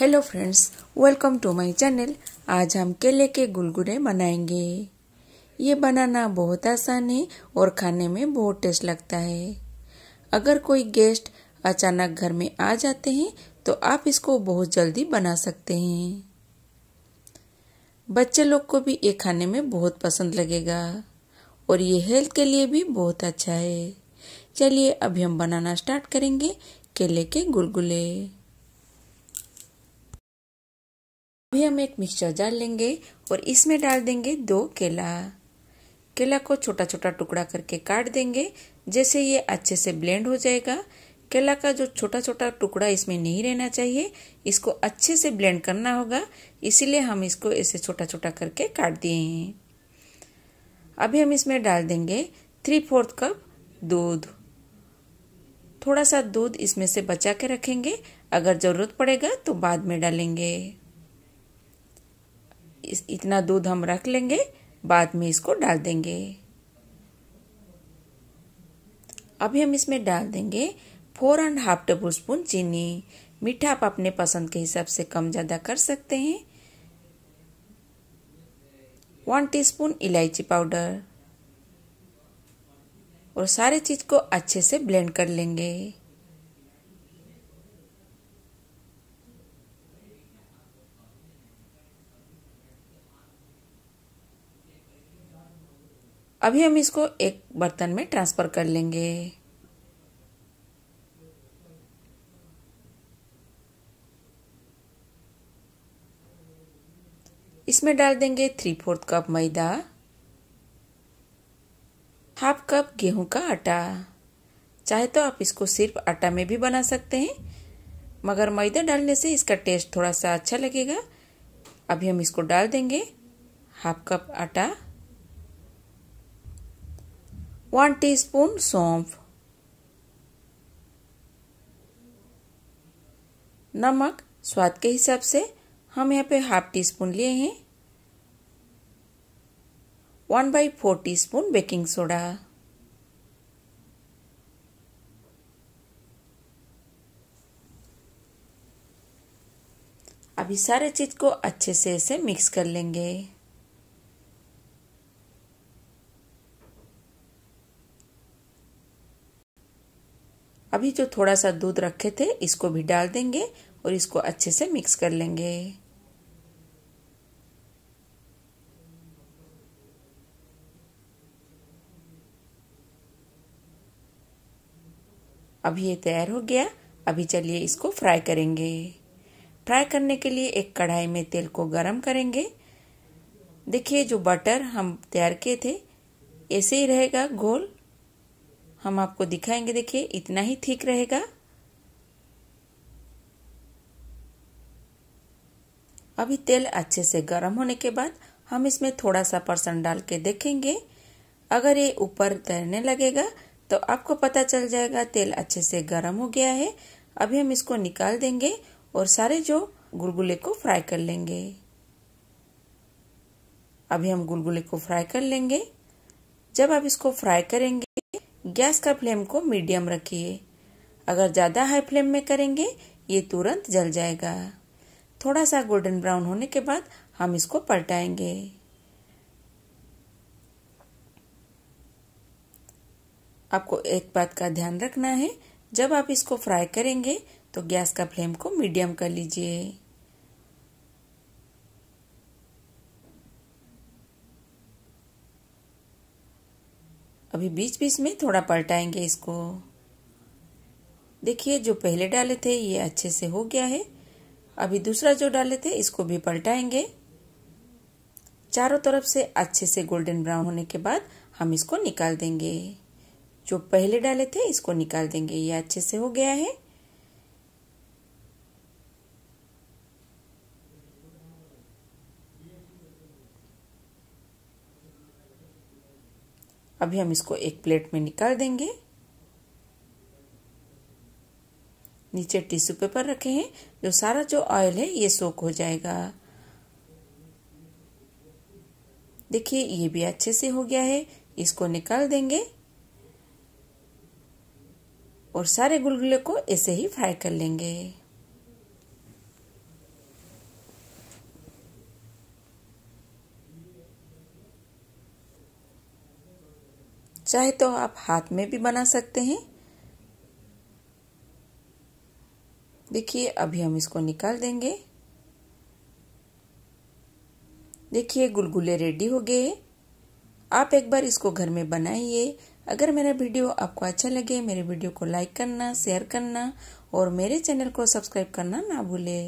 hello friends welcome to my channel आज हम केले के गुलगुले बनाएंगे ये बनाना बहुत आसान है और खाने में बहुत टेस्ट लगता है अगर कोई गेस्ट अचानक घर में आ जाते हैं तो आप इसको बहुत जल्दी बना सकते हैं बच्चे लोग को भी ये खाने में बहुत पसंद लगेगा और ये हेल्थ के लिए भी बहुत अच्छा है चलिए अभी हम बनाना स्टार्ट करेंगे केले के गुलगुले अभी हम एक मिक्सचर जार लेंगे और इसमें डाल देंगे दो केला केला को छोटा छोटा टुकड़ा करके काट देंगे जैसे ये अच्छे से ब्लेंड हो जाएगा केला का जो छोटा छोटा टुकड़ा इसमें नहीं रहना चाहिए इसको अच्छे से ब्लेंड करना होगा इसीलिए हम इसको ऐसे छोटा छोटा करके काट दिए हैं अभी हम इसमें डाल देंगे थ्री फोर्थ कप दूध थोड़ा सा दूध इसमें से बचा के रखेंगे अगर ज़रूरत पड़ेगा तो बाद में डालेंगे इस इतना दूध हम रख लेंगे बाद में इसको डाल देंगे अभी हम इसमें डाल देंगे four and half tablespoon चीनी मीठा आप अपने पसंद के हिसाब से कम ज़्यादा कर सकते हैं वन टीस्पून इलायची पाउडर और सारे चीज़ को अच्छे से ब्लेंड कर लेंगे अभी हम इसको एक बर्तन में ट्रांसफ़र कर लेंगे इसमें डाल देंगे थ्री फोर्थ कप मैदा हाफ कप गेहूं का आटा चाहे तो आप इसको सिर्फ आटा में भी बना सकते हैं मगर मैदा डालने से इसका टेस्ट थोड़ा सा अच्छा लगेगा अभी हम इसको डाल देंगे हाफ कप आटा 1 teaspoon सौंफ नमक स्वाद के हिसाब से हम यहाँ पे हाफ टी स्पून लिए हैं one by four teaspoon baking soda अभी सारे चीज़ को अच्छे से ऐसे मिक्स कर लेंगे अभी जो थोड़ा सा दूध रखे थे इसको भी डाल देंगे और इसको अच्छे से मिक्स कर लेंगे अभी ये तैयार हो गया अभी चलिए इसको फ्राई करेंगे फ्राई करने के लिए एक कढ़ाई में तेल को गरम करेंगे देखिए जो बटर हम तैयार किए थे ऐसे ही रहेगा गोल हम आपको दिखाएंगे देखिए इतना ही ठीक रहेगा अभी तेल अच्छे से गर्म होने के बाद हम इसमें थोड़ा सा परसन डाल के देखेंगे अगर ये ऊपर तैरने लगेगा तो आपको पता चल जाएगा तेल अच्छे से गर्म हो गया है अभी हम इसको निकाल देंगे और सारे जो गुलगुले को फ्राई कर लेंगे अभी हम गुलगुले को फ्राई कर लेंगे जब आप इसको फ्राई करेंगे गैस का फ्लेम को मीडियम रखिए अगर ज़्यादा हाई फ्लेम में करेंगे ये तुरंत जल जाएगा थोड़ा सा गोल्डन ब्राउन होने के बाद हम इसको पलटाएंगे आपको एक बात का ध्यान रखना है जब आप इसको फ्राई करेंगे तो गैस का फ्लेम को मीडियम कर लीजिए अभी बीच बीच में थोड़ा पलटाएंगे इसको देखिए जो पहले डाले थे ये अच्छे से हो गया है अभी दूसरा जो डाले थे इसको भी पलटाएंगे चारों तरफ से अच्छे से गोल्डन ब्राउन होने के बाद हम इसको निकाल देंगे जो पहले डाले थे इसको निकाल देंगे ये अच्छे से हो गया है अभी हम इसको एक प्लेट में निकाल देंगे नीचे टिश्यू पेपर रखे हैं जो सारा जो ऑयल है ये सोक हो जाएगा देखिए ये भी अच्छे से हो गया है इसको निकाल देंगे और सारे गुलगुले को ऐसे ही फ्राई कर लेंगे चाहे तो आप हाथ में भी बना सकते हैं देखिए अभी हम इसको निकाल देंगे देखिए गुलगुले रेडी हो गए आप एक बार इसको घर में बनाइए अगर मेरा वीडियो आपको अच्छा लगे मेरे वीडियो को लाइक करना शेयर करना और मेरे चैनल को सब्सक्राइब करना ना भूले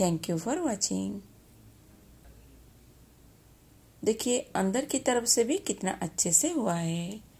थैंक यू फॉर वॉचिंग देखिए अंदर की तरफ से भी कितना अच्छे से हुआ है